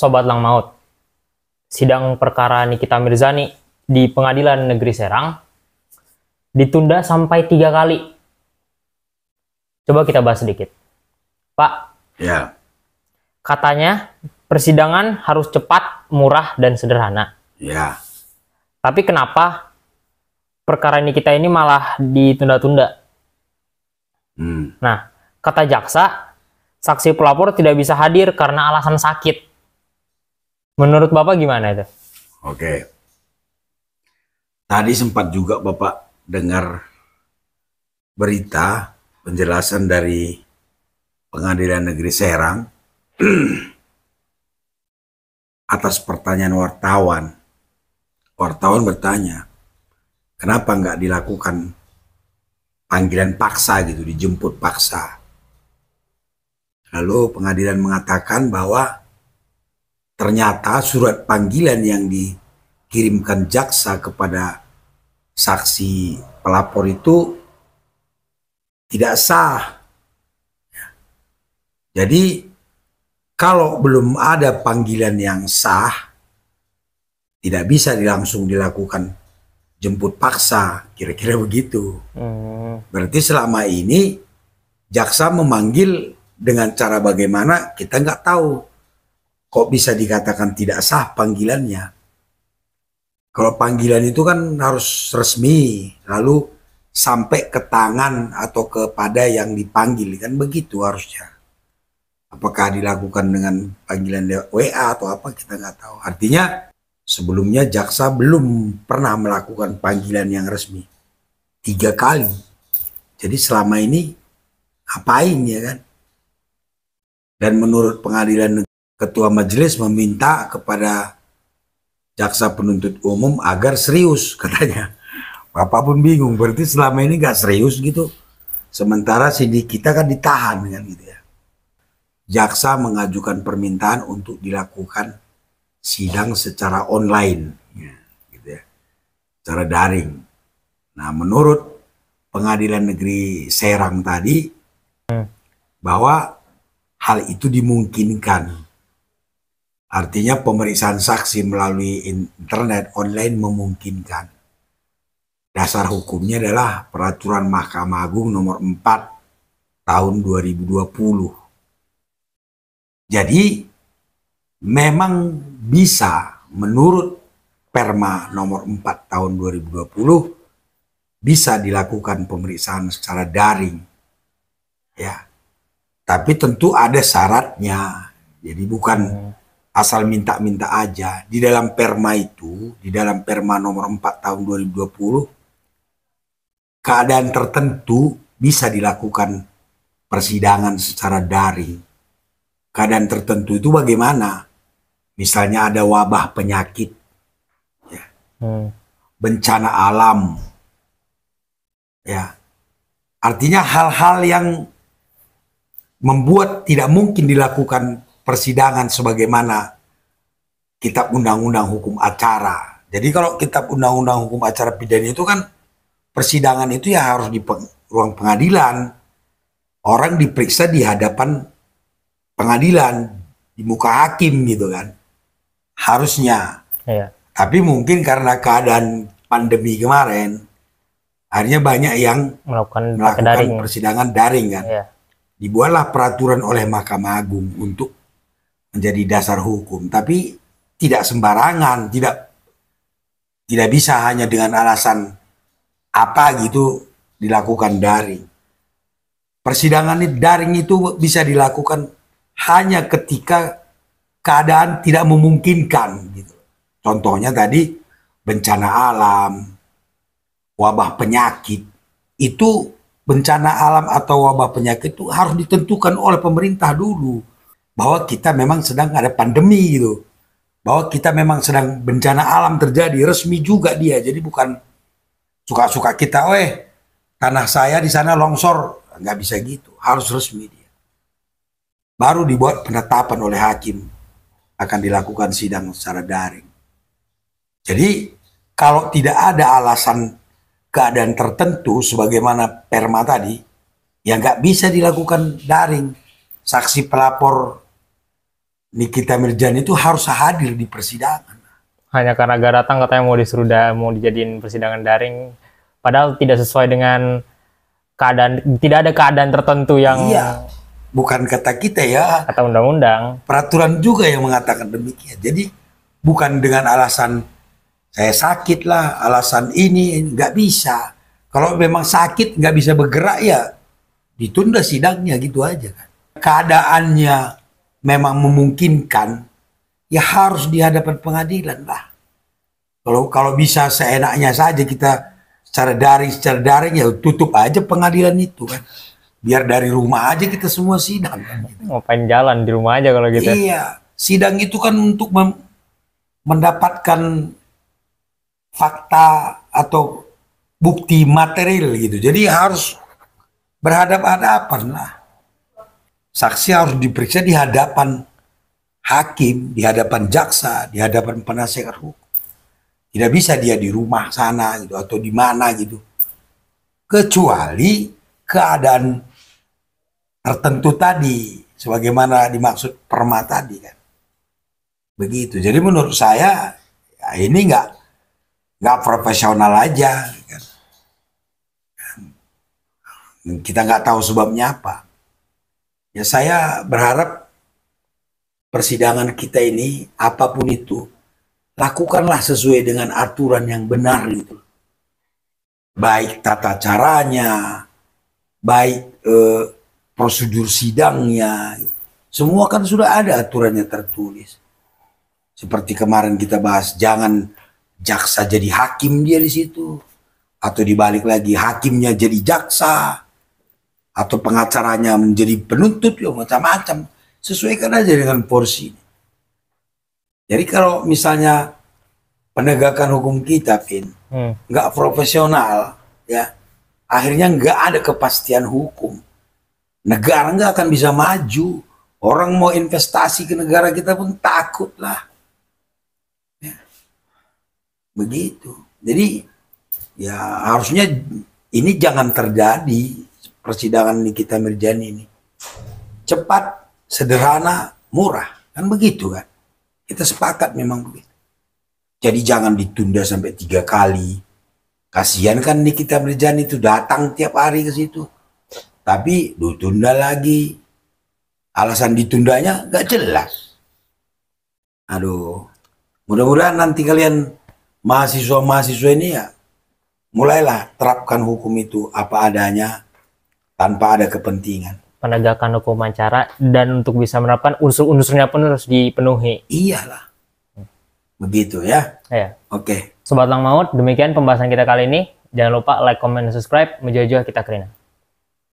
Sobat Maut. Sidang perkara Nikita Mirzani di Pengadilan Negeri Serang ditunda sampai tiga kali. Coba kita bahas sedikit. Pak. Ya. Katanya persidangan harus cepat, murah, dan sederhana. Ya. Tapi kenapa perkara Nikita ini malah ditunda-tunda? Hmm. Nah, kata jaksa, saksi pelapor tidak bisa hadir karena alasan sakit. Menurut Bapak gimana itu? Oke. Tadi sempat juga Bapak dengar berita penjelasan dari Pengadilan Negeri Serang atas pertanyaan wartawan. Wartawan bertanya, kenapa nggak dilakukan panggilan paksa gitu, dijemput paksa. Lalu pengadilan mengatakan bahwa Ternyata surat panggilan yang dikirimkan jaksa kepada saksi pelapor itu tidak sah. Jadi kalau belum ada panggilan yang sah, tidak bisa langsung dilakukan jemput paksa, kira-kira begitu. Hmm. Berarti selama ini jaksa memanggil dengan cara bagaimana kita nggak tahu kok bisa dikatakan tidak sah panggilannya? Kalau panggilan itu kan harus resmi, lalu sampai ke tangan atau kepada yang dipanggil kan begitu harusnya. Apakah dilakukan dengan panggilan WA atau apa kita nggak tahu. Artinya sebelumnya jaksa belum pernah melakukan panggilan yang resmi tiga kali. Jadi selama ini apain ya kan? Dan menurut pengadilan ketua majelis meminta kepada jaksa penuntut umum agar serius katanya. Bapak pun bingung, berarti selama ini nggak serius gitu. Sementara sidik kita kan ditahan kan gitu ya. Jaksa mengajukan permintaan untuk dilakukan sidang secara online, ya, gitu ya, secara daring. Nah, menurut Pengadilan Negeri Serang tadi, hmm. bahwa hal itu dimungkinkan Artinya pemeriksaan saksi melalui internet online memungkinkan. Dasar hukumnya adalah peraturan Mahkamah Agung nomor 4 tahun 2020. Jadi memang bisa menurut Perma nomor 4 tahun 2020 bisa dilakukan pemeriksaan secara daring. Ya. Tapi tentu ada syaratnya. Jadi bukan asal minta-minta aja. Di dalam perma itu, di dalam perma nomor 4 tahun 2020, keadaan tertentu bisa dilakukan persidangan secara daring. Keadaan tertentu itu bagaimana? Misalnya ada wabah penyakit, ya. hmm. bencana alam, ya. Artinya hal-hal yang membuat tidak mungkin dilakukan persidangan sebagaimana kitab undang-undang hukum acara. Jadi kalau kitab undang-undang hukum acara pidana itu kan persidangan itu ya harus di peng, ruang pengadilan. Orang diperiksa di hadapan pengadilan, di muka hakim gitu kan. Harusnya. Iya. Tapi mungkin karena keadaan pandemi kemarin, akhirnya banyak yang melakukan, melakukan daring. persidangan daring kan. Iya. Dibuatlah peraturan oleh Mahkamah Agung untuk menjadi dasar hukum. Tapi tidak sembarangan, tidak tidak bisa hanya dengan alasan apa gitu dilakukan daring. Persidangan ini daring itu bisa dilakukan hanya ketika keadaan tidak memungkinkan. Gitu. Contohnya tadi bencana alam, wabah penyakit, itu bencana alam atau wabah penyakit itu harus ditentukan oleh pemerintah dulu bahwa kita memang sedang ada pandemi gitu. Bahwa kita memang sedang bencana alam terjadi, resmi juga dia. Jadi bukan suka-suka kita, "Weh, tanah saya di sana longsor." Nggak bisa gitu, harus resmi dia. Baru dibuat penetapan oleh hakim akan dilakukan sidang secara daring. Jadi kalau tidak ada alasan keadaan tertentu sebagaimana perma tadi, ya nggak bisa dilakukan daring saksi pelapor Nikita Mirjani itu harus hadir di persidangan. Hanya karena gak datang katanya mau disuruh da, mau dijadiin persidangan daring, padahal tidak sesuai dengan keadaan, tidak ada keadaan tertentu yang. Iya, bukan kata kita ya. Kata undang-undang. Peraturan juga yang mengatakan demikian. Jadi bukan dengan alasan saya sakit lah, alasan ini nggak bisa. Kalau memang sakit nggak bisa bergerak ya ditunda sidangnya gitu aja kan keadaannya memang memungkinkan, ya harus dihadapkan pengadilan lah. Kalau kalau bisa seenaknya saja kita secara dari secara daring ya tutup aja pengadilan itu kan. Biar dari rumah aja kita semua sidang. Kan, Ngapain jalan di rumah aja kalau gitu? Ya? Iya, sidang itu kan untuk mendapatkan fakta atau bukti material gitu. Jadi harus berhadapan hadapan lah saksi harus diperiksa di hadapan hakim, di hadapan jaksa, di hadapan penasehat hukum. Tidak bisa dia di rumah sana gitu atau di mana gitu. Kecuali keadaan tertentu tadi sebagaimana dimaksud perma tadi kan. Begitu. Jadi menurut saya ya ini nggak nggak profesional aja gitu kan. Kita nggak tahu sebabnya apa. Ya saya berharap persidangan kita ini apapun itu lakukanlah sesuai dengan aturan yang benar itu Baik tata caranya, baik eh, prosedur sidangnya, semua kan sudah ada aturannya tertulis. Seperti kemarin kita bahas jangan jaksa jadi hakim dia di situ atau dibalik lagi hakimnya jadi jaksa atau pengacaranya menjadi penuntut ya macam-macam sesuaikan aja dengan porsi jadi kalau misalnya penegakan hukum kita pin hmm. nggak hmm. profesional ya akhirnya nggak ada kepastian hukum negara nggak akan bisa maju orang mau investasi ke negara kita pun takut lah ya. begitu jadi ya harusnya ini jangan terjadi persidangan Nikita Mirjani ini. Cepat, sederhana, murah. Kan begitu kan? Kita sepakat memang begitu. Jadi jangan ditunda sampai tiga kali. Kasihan kan Nikita Mirjani itu datang tiap hari ke situ. Tapi ditunda lagi. Alasan ditundanya gak jelas. Aduh. Mudah-mudahan nanti kalian mahasiswa-mahasiswa ini ya mulailah terapkan hukum itu apa adanya tanpa ada kepentingan penegakan hukum acara dan untuk bisa menerapkan unsur-unsurnya pun harus dipenuhi. Iyalah. Begitu ya. Iya. Oke. Sobat Lang Maut, demikian pembahasan kita kali ini. Jangan lupa like, comment, dan subscribe. Menjajah kita Krina.